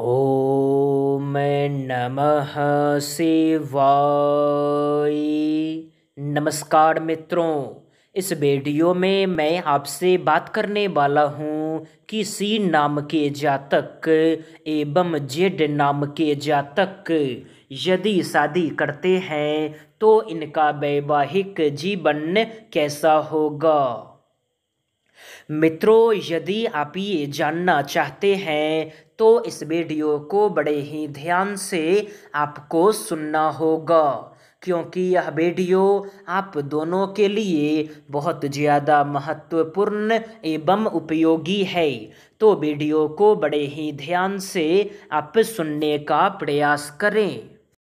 ओम नमः शिवाय नमस्कार मित्रों इस वीडियो में मैं आपसे बात करने वाला हूँ कि सी नाम के जातक एवं जेड नाम के जातक यदि शादी करते हैं तो इनका वैवाहिक जीवन कैसा होगा मित्रों यदि आप ये जानना चाहते हैं तो इस वीडियो को बड़े ही ध्यान से आपको सुनना होगा क्योंकि यह वीडियो आप दोनों के लिए बहुत ज़्यादा महत्वपूर्ण एवं उपयोगी है तो वीडियो को बड़े ही ध्यान से आप सुनने का प्रयास करें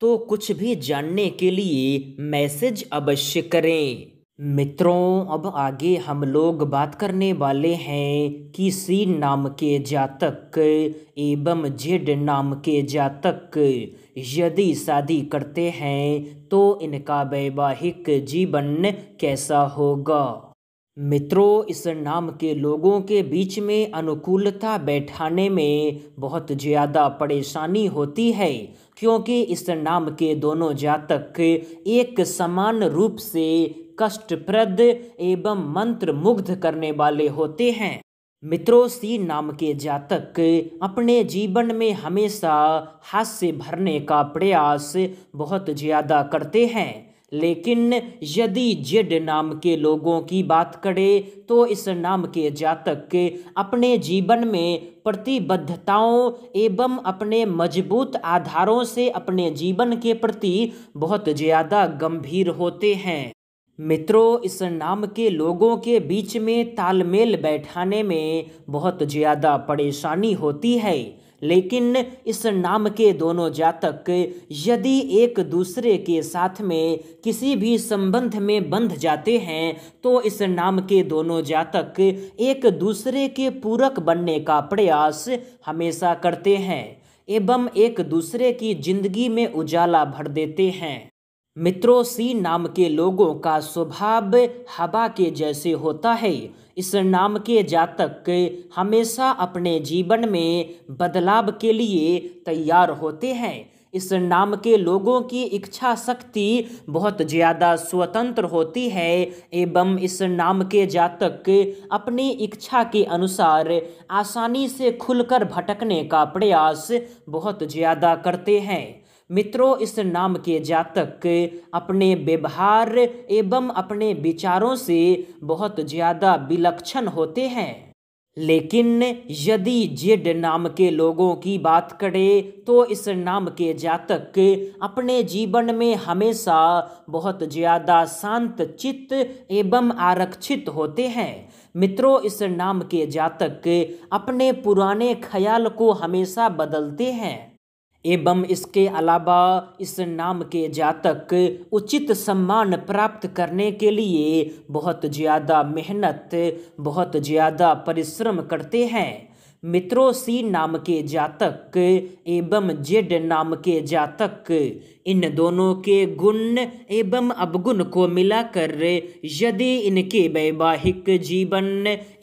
तो कुछ भी जानने के लिए मैसेज अवश्य करें मित्रों अब आगे हम लोग बात करने वाले हैं कि सी नाम के जातक एवं जेड नाम के जातक यदि शादी करते हैं तो इनका वैवाहिक जीवन कैसा होगा मित्रों इस नाम के लोगों के बीच में अनुकूलता बैठाने में बहुत ज़्यादा परेशानी होती है क्योंकि इस नाम के दोनों जातक एक समान रूप से कष्टप्रद एवं मंत्र मुग्ध करने वाले होते हैं मित्रों सी नाम के जातक अपने जीवन में हमेशा हास्य भरने का प्रयास बहुत ज़्यादा करते हैं लेकिन यदि जेड नाम के लोगों की बात करें तो इस नाम के जातक के अपने जीवन में प्रतिबद्धताओं एवं अपने मजबूत आधारों से अपने जीवन के प्रति बहुत ज़्यादा गंभीर होते हैं मित्रों इस नाम के लोगों के बीच में तालमेल बैठाने में बहुत ज़्यादा परेशानी होती है लेकिन इस नाम के दोनों जातक यदि एक दूसरे के साथ में किसी भी संबंध में बंध जाते हैं तो इस नाम के दोनों जातक एक दूसरे के पूरक बनने का प्रयास हमेशा करते हैं एवं एक दूसरे की जिंदगी में उजाला भर देते हैं मित्रोसी नाम के लोगों का स्वभाव हवा के जैसे होता है इस नाम के जातक हमेशा अपने जीवन में बदलाव के लिए तैयार होते हैं इस नाम के लोगों की इच्छा शक्ति बहुत ज़्यादा स्वतंत्र होती है एवं इस नाम के जातक अपनी इच्छा के अनुसार आसानी से खुलकर भटकने का प्रयास बहुत ज़्यादा करते हैं मित्रों इस नाम के जातक अपने व्यवहार एवं अपने विचारों से बहुत ज़्यादा विलक्षण होते हैं लेकिन यदि जेड नाम के लोगों की बात करें तो इस नाम के जातक अपने जीवन में हमेशा बहुत ज़्यादा शांत चित्त एवं आरक्षित होते हैं मित्रों इस नाम के जातक अपने पुराने ख्याल को हमेशा बदलते हैं एवं इसके अलावा इस नाम के जातक उचित सम्मान प्राप्त करने के लिए बहुत ज़्यादा मेहनत बहुत ज़्यादा परिश्रम करते हैं मित्रों सी नाम के जातक एवं जेड नाम के जातक इन दोनों के गुण एवं अवगुण को मिलाकर यदि इनके वैवाहिक जीवन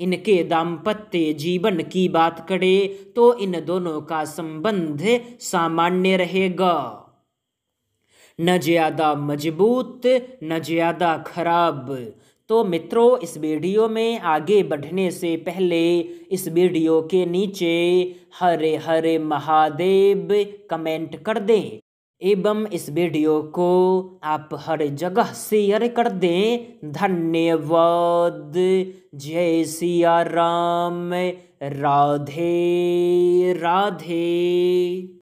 इनके दाम्पत्य जीवन की बात करें तो इन दोनों का संबंध सामान्य रहेगा न ज़्यादा मजबूत न ज़्यादा खराब तो मित्रों इस वीडियो में आगे बढ़ने से पहले इस वीडियो के नीचे हरे हरे महादेव कमेंट कर दें एवं इस वीडियो को आप हर जगह शेयर कर दें धन्यवाद जय सिया राम राधे राधे